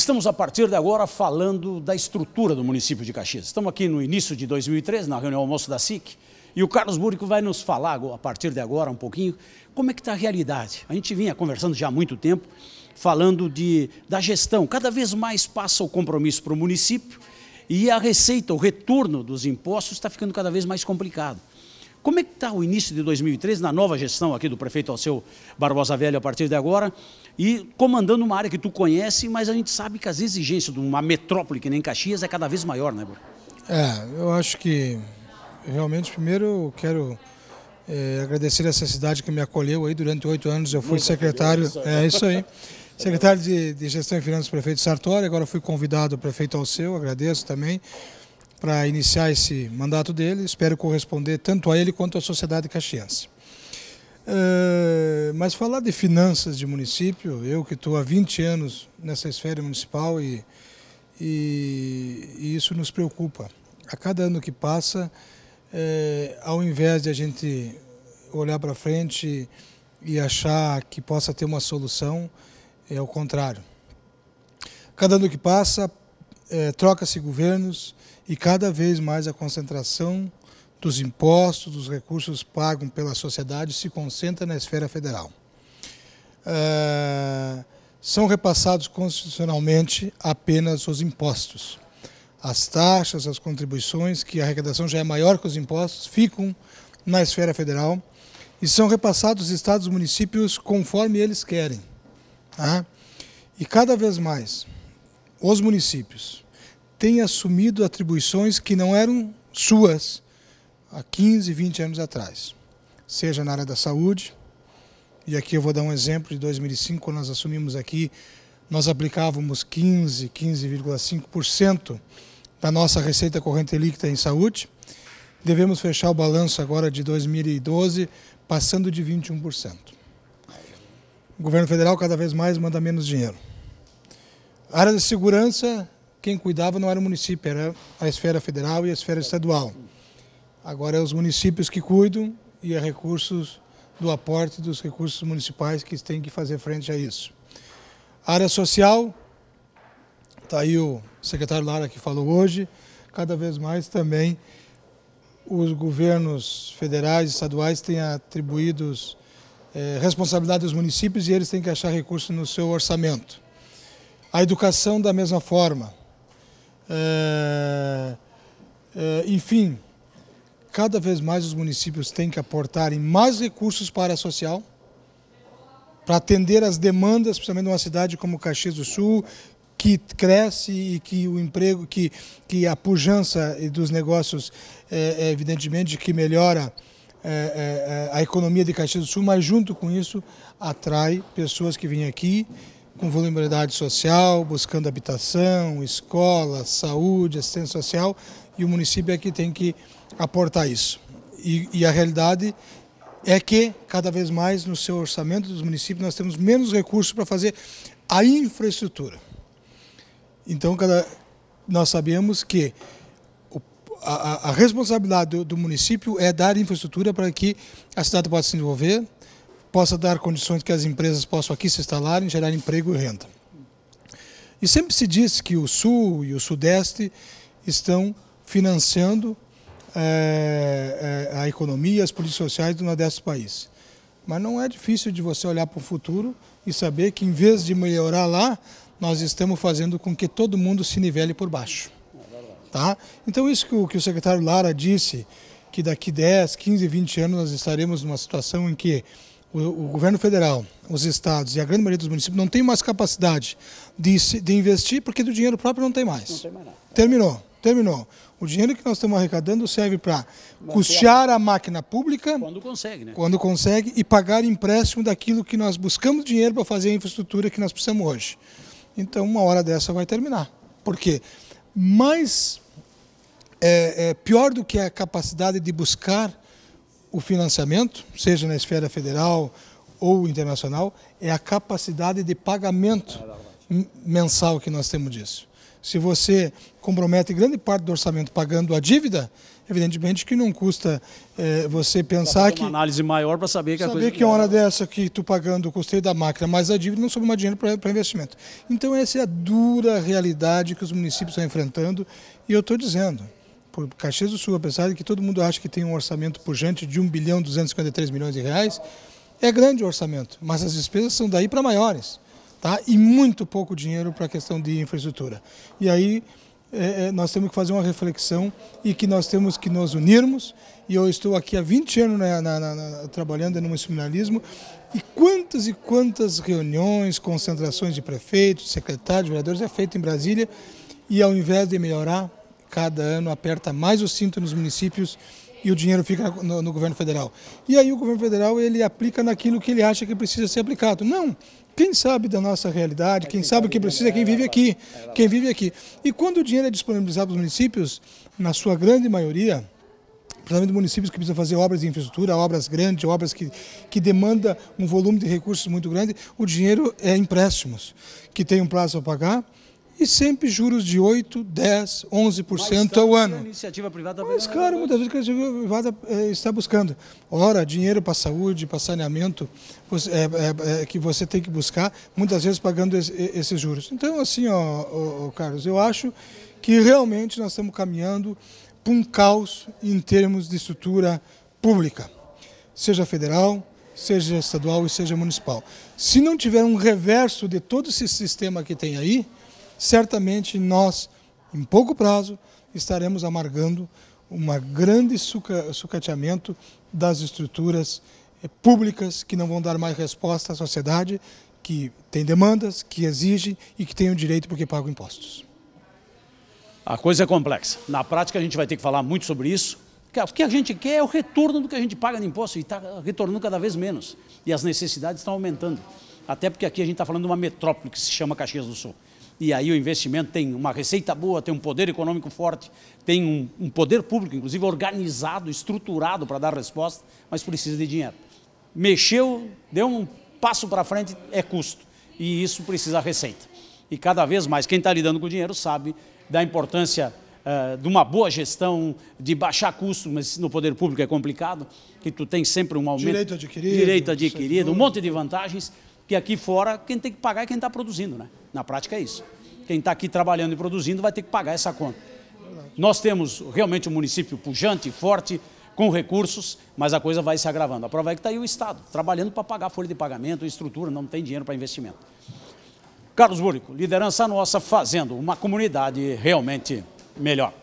Estamos a partir de agora falando da estrutura do município de Caxias. Estamos aqui no início de 2013, na reunião almoço da SIC, e o Carlos Búrico vai nos falar a partir de agora um pouquinho como é que está a realidade. A gente vinha conversando já há muito tempo, falando de, da gestão. Cada vez mais passa o compromisso para o município e a receita, o retorno dos impostos está ficando cada vez mais complicado. Como é que está o início de 2013 na nova gestão aqui do prefeito Alceu Barbosa Velho a partir de agora e comandando uma área que tu conhece, mas a gente sabe que as exigências de uma metrópole que nem Caxias é cada vez maior, né, Bruno? É, eu acho que realmente primeiro eu quero é, agradecer essa cidade que me acolheu aí durante oito anos. Eu fui Muito secretário, é isso aí, secretário de, de Gestão e Finanças do prefeito Sartori, agora fui convidado o prefeito Alceu, agradeço também para iniciar esse mandato dele. Espero corresponder tanto a ele quanto à sociedade caxiense. Uh, mas falar de finanças de município, eu que estou há 20 anos nessa esfera municipal e, e, e, isso nos preocupa. A cada ano que passa, eh, ao invés de a gente olhar para frente e achar que possa ter uma solução, é o contrário. Cada ano que passa, uh, troca-se governos, e cada vez mais a concentração dos impostos, dos recursos pagos pela sociedade se concentra na esfera federal. É, são repassados constitucionalmente apenas os impostos. As taxas, as contribuições, que a arrecadação já é maior que os impostos, ficam na esfera federal e são repassados os estados e municípios conforme eles querem. Tá? E cada vez mais, os municípios, tem assumido atribuições que não eram suas há 15, 20 anos atrás, seja na área da saúde, e aqui eu vou dar um exemplo de 2005, quando nós assumimos aqui, nós aplicávamos 15, 15,5% da nossa receita corrente líquida em saúde. Devemos fechar o balanço agora de 2012 passando de 21%. O governo federal cada vez mais manda menos dinheiro. A área de segurança quem cuidava não era o município, era a esfera federal e a esfera estadual. Agora é os municípios que cuidam e é recursos do aporte dos recursos municipais que têm que fazer frente a isso. área social, está aí o secretário Lara que falou hoje, cada vez mais também os governos federais e estaduais têm atribuído é, eh, responsabilidade aos municípios e eles têm que achar recursos no seu orçamento. A educação da mesma forma. É, é, enfim, cada vez mais os municípios têm que aportarem mais recursos para a social, para atender as demandas, principalmente de uma cidade como Caxias do Sul, que cresce e que o emprego, que, que a pujança dos negócios, é, é evidentemente, que melhora é, é, é, a economia de Caxias do Sul, mas junto com isso atrai pessoas que vêm aqui com vulnerabilidade social, buscando habitação, escola, saúde, assistência social, e o município é que tem que aportar isso. E, e a realidade é que, cada vez mais, no seu orçamento dos municípios, nós temos menos recursos para fazer a infraestrutura. Então, cada, nós sabemos que a, a, responsabilidade do, do, município é dar infraestrutura para que a cidade possa se desenvolver, possa dar condições que as empresas possam aqui se instalarem, gerar emprego e renda. E sempre se diz que o Sul e o Sudeste estão financiando é, a economia, as políticas sociais do Nordeste do país. Mas não é difícil de você olhar para o futuro e saber que, em vez de melhorar lá, nós estamos fazendo com que todo mundo se nivele por baixo. Tá? Então, isso que o, que o secretário Lara disse, que daqui 10, 15, 20 anos nós estaremos numa situação em que o, o, governo federal, os estados e a grande maioria dos municípios não tem mais capacidade de, de investir porque do dinheiro próprio não tem mais. Não tem mais Terminou, terminou. O dinheiro que nós estamos arrecadando serve para custear a máquina pública. Quando consegue, né? Quando consegue e pagar empréstimo daquilo que nós buscamos dinheiro para fazer a infraestrutura que nós precisamos hoje. Então, uma hora dessa vai terminar. Por quê? Mais. é, é, pior do que a capacidade de buscar o financiamento, seja na esfera federal ou internacional, é a capacidade de pagamento mensal que nós temos disso. Se você compromete grande parte do orçamento pagando a dívida, evidentemente que não custa é, você tá pensar que... Uma análise maior para saber que saber a coisa... Saber que hora é. dessa que tu pagando o custeio da máquina, mas a dívida não sobra mais dinheiro para investimento. Então essa é a dura realidade que os municípios estão enfrentando e eu estou dizendo, por Caxias do Sul, apesar de que todo mundo acha que tem um orçamento pujante de 1 bilhão 253 milhões de reais, é grande o orçamento, mas as despesas são daí para maiores, tá? E muito pouco dinheiro para a questão de infraestrutura. E aí é, é, nós temos que fazer uma reflexão e que nós temos que nos unirmos. E eu estou aqui há 20 anos né, na, na, na, trabalhando no municipalismo. e quantas e quantas reuniões, concentrações de prefeitos, secretários, vereadores é feito em Brasília e ao invés de melhorar, cada ano aperta mais o cinto nos municípios e o dinheiro fica no, no, governo federal. E aí o governo federal ele aplica naquilo que ele acha que precisa ser aplicado. Não. Quem sabe da nossa realidade, quem sabe o que precisa é quem vive aqui, quem vive aqui. E quando o dinheiro é disponibilizado para os municípios, na sua grande maioria, principalmente municípios que precisam fazer obras de infraestrutura, obras grandes, obras que, que demandam um volume de recursos muito grande, o dinheiro é empréstimos, que tem um prazo a pagar, e sempre juros de 8, 10, 11% ao ano. A iniciativa privada Mas, claro, muitas vezes a iniciativa privada eh, está buscando. Ora, dinheiro para saúde, para saneamento, é, é, é, que você tem que buscar, muitas vezes pagando es, esses juros. Então, assim, ó, ó, Carlos, eu acho que realmente nós estamos caminhando para um caos em termos de estrutura pública, seja federal, seja estadual e seja municipal. Se não tiver um reverso de todo esse sistema que tem aí, certamente nós, em pouco prazo, estaremos amargando um grande suca, sucateamento das estruturas eh, públicas que não vão dar mais resposta à sociedade, que tem demandas, que exige e que tem o direito porque paga impostos. A coisa é complexa. Na prática, a gente vai ter que falar muito sobre isso. O que a gente quer é o retorno do que a gente paga de imposto e está retornando cada vez menos. E as necessidades estão aumentando. Até porque aqui a gente está falando de uma metrópole que se chama Caxias do Sul e aí o investimento tem uma receita boa, tem um poder econômico forte, tem um, um poder público, inclusive organizado, estruturado para dar resposta, mas precisa de dinheiro. Mexeu, deu um passo para frente, é custo. E isso precisa receita. E cada vez mais, quem está lidando com o dinheiro sabe da importância uh, de uma boa gestão, de baixar custos, mas no poder público é complicado, que tu tem sempre um aumento. Direito adquirido. Direito é adquirido, um monte de vantagens que aqui fora quem tem que pagar é quem está produzindo, né? Na prática é isso. Quem está aqui trabalhando e produzindo vai ter que pagar essa conta. Nós temos realmente um município pujante, forte, com recursos, mas a coisa vai se agravando. A prova é que está aí o Estado, trabalhando para pagar a folha de pagamento, estrutura, não tem dinheiro para investimento. Carlos Búrico, liderança nossa fazendo uma comunidade realmente melhor.